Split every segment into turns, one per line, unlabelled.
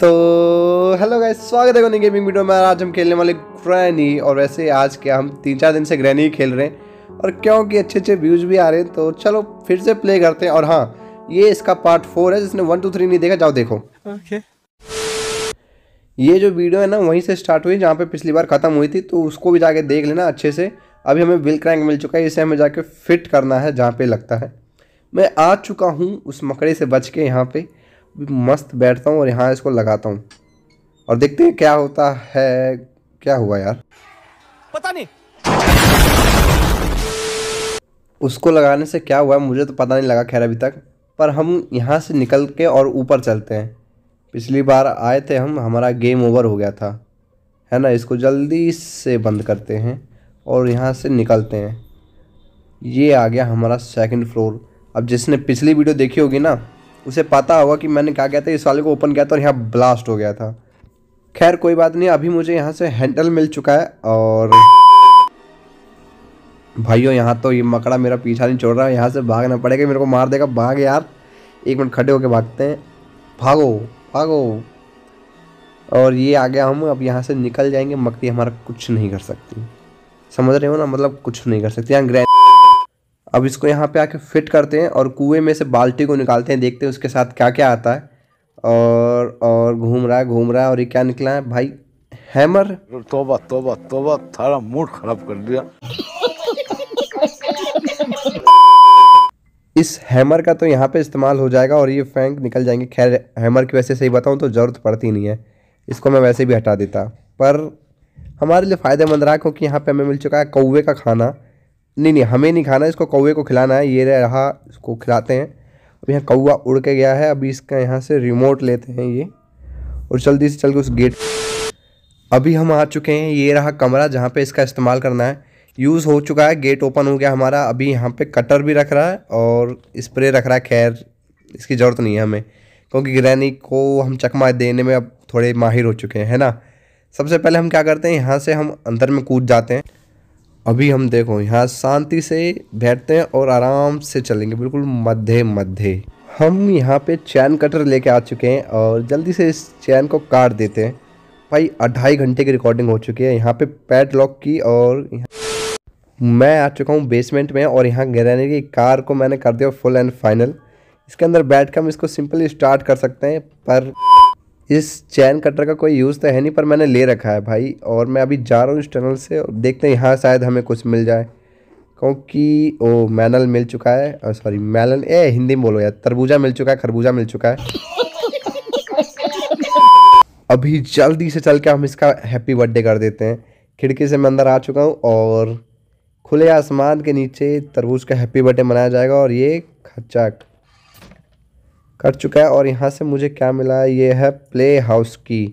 तो hello guys स्वागत है गेमिंग वीडियो में आज हम खेलने वाले ग्रैनी और वैसे आज क्या हम तीन चार दिन से ग्रैनी खेल रहे हैं और क्योंकि अच्छे अच्छे व्यूज़ भी आ रहे हैं तो चलो फिर से प्ले करते हैं और हाँ ये इसका पार्ट फोर है जिसने वन टू थ्री नहीं देखा जाओ देखो ओके okay. ये जो वीडियो है ना वहीं से स्टार्ट हुई जहाँ पे पिछली बार ख़त्म हुई थी तो उसको भी जाके देख लेना अच्छे से अभी हमें विल क्रैंक मिल चुका है इसे हमें जाके फिट करना है जहाँ पे लगता है मैं आ चुका हूँ उस मकड़े से बच के यहाँ पे मस्त बैठता हूँ और यहाँ इसको लगाता हूँ और देखते हैं क्या होता है क्या हुआ यार पता नहीं उसको लगाने से क्या हुआ मुझे तो पता नहीं लगा खैर अभी तक पर हम यहाँ से निकल के और ऊपर चलते हैं पिछली बार आए थे हम हमारा गेम ओवर हो गया था है ना इसको जल्दी से बंद करते हैं और यहाँ से निकलते हैं ये आ गया हमारा सेकंड फ्लोर अब जिसने पिछली वीडियो देखी होगी ना उसे पता होगा कि मैंने क्या किया था इस वाले को ओपन किया था और यहाँ ब्लास्ट हो गया था खैर कोई बात नहीं अभी मुझे यहाँ से हैंडल मिल चुका है और भाइयों यहाँ तो ये मकड़ा मेरा पीछा नहीं छोड़ रहा है यहाँ से भागना पड़ेगा मेरे को मार देगा भाग यार एक मिनट खड़े होकर भागते हैं भागो भागो और ये आ गया हम अब यहाँ से निकल जाएंगे मकड़ी हमारा कुछ नहीं कर सकती समझ रहे हो ना मतलब कुछ नहीं कर सकती यहाँ ग्रैंड अब इसको यहाँ पे आके फिट करते हैं और कुएं में से बाल्टी को निकालते हैं देखते हैं उसके साथ क्या क्या आता है और और घूम रहा है घूम रहा है और ये क्या निकला है भाई हैमर तोबा तोबा तोबा थारा मूड खराब कर दिया इस हैमर का तो यहाँ पे इस्तेमाल हो जाएगा और ये फैंक निकल जाएंगे खैर हैमर की वैसे सही बताऊँ तो ज़रूरत पड़ती नहीं है इसको मैं वैसे भी हटा देता पर हमारे लिए फ़ायदेमंद रहा क्योंकि यहाँ पे हमें मिल चुका है कौवे का खाना नहीं नहीं हमें नहीं खाना इसको कौए को खिलाना है ये रहा इसको खिलाते हैं अब यहाँ कौवा उड़ के गया है अभी इसका यहाँ से रिमोट लेते हैं ये और जल्दी से चल के उस गेट अभी हम आ चुके हैं ये रहा कमरा जहाँ पे इसका इस्तेमाल करना है यूज़ हो चुका है गेट ओपन हो गया हमारा अभी यहाँ पे कटर भी रख रहा है और स्प्रे रख रहा है खैर इसकी ज़रूरत नहीं है हमें क्योंकि ग्रैनी को हम चकमा देने में अब थोड़े माहिर हो चुके हैं है ना सबसे पहले हम क्या करते हैं यहाँ से हम अंदर में कूद जाते हैं अभी हम देखो यहाँ शांति से बैठते हैं और आराम से चलेंगे बिल्कुल मध्य मध्य हम यहाँ पे चैन कटर लेके आ चुके हैं और जल्दी से इस चैन को काट देते हैं भाई अढ़ाई घंटे की रिकॉर्डिंग हो चुकी है यहाँ पे पैड लॉक की और मैं आ चुका हूँ बेसमेंट में और यहाँ गहराने की कार को मैंने कर दिया फुल एंड फाइनल इसके अंदर बैठ कर हम इसको सिंपली स्टार्ट कर सकते हैं पर इस चैन कटर का कोई यूज़ तो है नहीं पर मैंने ले रखा है भाई और मैं अभी जा रहा हूँ इस टनल से और देखते हैं यहाँ शायद हमें कुछ मिल जाए क्योंकि ओ मैनल मिल चुका है सॉरी मैलन ए हिंदी में बोलो यार तरबूजा मिल चुका है खरबूजा मिल चुका है अभी जल्दी से चल के हम इसका हैप्पी बर्थडे कर देते हैं खिड़की से मैं अंदर आ चुका हूँ और खुले आसमान के नीचे तरबूज का हैप्पी बर्थडे मनाया जाएगा और ये खचाक कर चुका है और यहाँ से मुझे क्या मिला है ये है प्ले हाउस की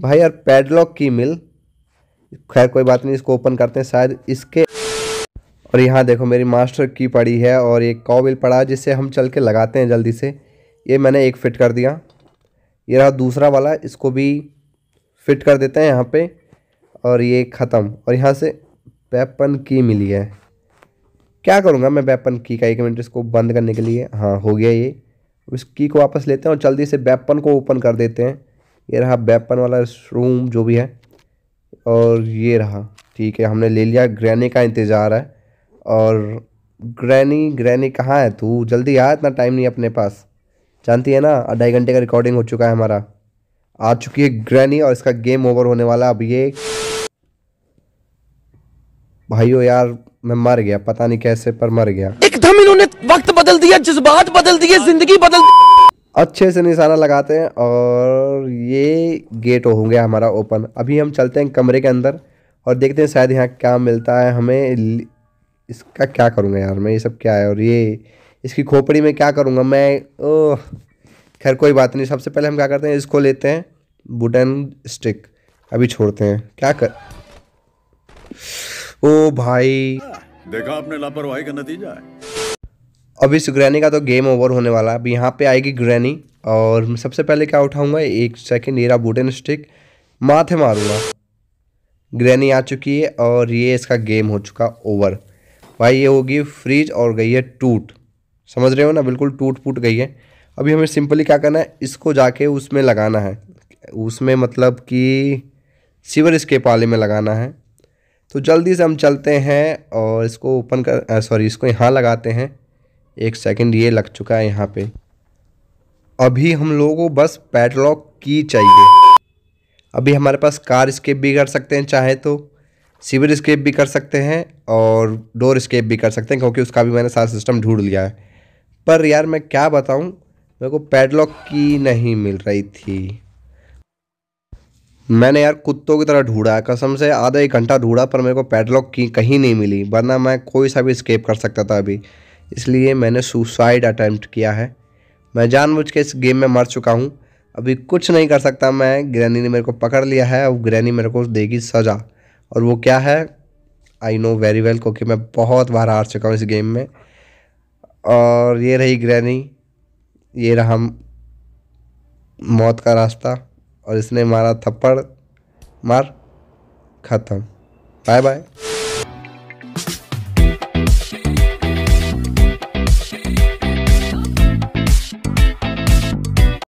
भाई यार पैडलॉक की मिल खैर कोई बात नहीं इसको ओपन करते हैं शायद इसके और यहाँ देखो मेरी मास्टर की पड़ी है और एक कॉबिल पड़ा है जिसे हम चल के लगाते हैं जल्दी से ये मैंने एक फ़िट कर दिया ये रहा दूसरा वाला इसको भी फिट कर देते हैं यहाँ पे और ये ख़त्म और यहाँ से वेपन की मिली है क्या करूँगा मैं वेपन की का एक मिनट इसको बंद करने के लिए हाँ हो गया ये उस की को वापस लेते हैं और जल्दी से वेपन को ओपन कर देते हैं ये रहा वेपन वाला रूम जो भी है और ये रहा ठीक है हमने ले लिया ग्रैनी का इंतज़ार है और ग्रैनी ग्रैनी कहाँ है तू जल्दी आ इतना टाइम नहीं अपने पास जानती है ना ढाई घंटे का रिकॉर्डिंग हो चुका है हमारा आ चुकी है ग्रैनी और इसका गेम ओवर होने वाला अब ये भाइयों यार मैं मर गया पता नहीं कैसे पर मर गया इन्होंने वक्त बदल दिया जज्बात बदल दिए जिंदगी बदल दी अच्छे से निशाना लगाते हैं और ये गेट हो गया हमारा ओपन अभी हम चलते हैं कमरे के अंदर और देखते हैं शायद यहाँ क्या मिलता है हमें इसका क्या करूँगा यार मैं ये सब क्या है और ये इसकी खोपड़ी में क्या करूँगा मैं ओह खैर कोई बात नहीं सबसे पहले हम क्या करते हैं इसको लेते हैं वुडन स्टिक अभी छोड़ते हैं क्या कर ओ भाई देखा आपने लापरवाही का नतीजा है अब इस ग्रैनी का तो गेम ओवर होने वाला है अब यहाँ पे आएगी ग्रैनी और सबसे पहले क्या उठाऊंगा एक सेकेंड एरा वुडन स्टिक माथे मारूंगा ग्रैनी आ चुकी है और ये इसका गेम हो चुका ओवर भाई ये होगी फ्रीज और गई है टूट समझ रहे हो ना बिल्कुल टूट फूट गई है अभी हमें सिंपली क्या करना है इसको जाके उसमें लगाना है उसमें मतलब कि सिवर इसके पाले में लगाना है तो जल्दी से हम चलते हैं और इसको ओपन कर सॉरी इसको यहाँ लगाते हैं एक सेकंड ये लग चुका है यहाँ पे अभी हम लोगों को बस पैडलॉक की चाहिए अभी हमारे पास कार स्केप भी कर सकते हैं चाहे तो सीवर स्केप भी कर सकते हैं और डोर स्केप भी कर सकते हैं क्योंकि उसका भी मैंने सारा सिस्टम ढूंढ लिया है पर यार मैं क्या बताऊँ मेरे को पैडलॉक की नहीं मिल रही थी मैंने यार कुत्तों की तरह ढूंढा कसम से आधा एक घंटा ढूंढा पर मेरे को पैडलॉक की कहीं नहीं मिली वरना मैं कोई सा भी स्केप कर सकता था अभी इसलिए मैंने सुसाइड अटैम्प्ट किया है मैं जानबूझ के इस गेम में मर चुका हूँ अभी कुछ नहीं कर सकता मैं ग्रैनी ने मेरे को पकड़ लिया है और ग्रैनी मेरे को देगी सज़ा और वो क्या है आई नो वेरी वेल क्योंकि मैं बहुत बार हार चुका हूँ इस गेम में और ये रही ग्रैनी ये रहा मौत का रास्ता और इसने मारा थप्पड़ मार ख़त्म बाय बाय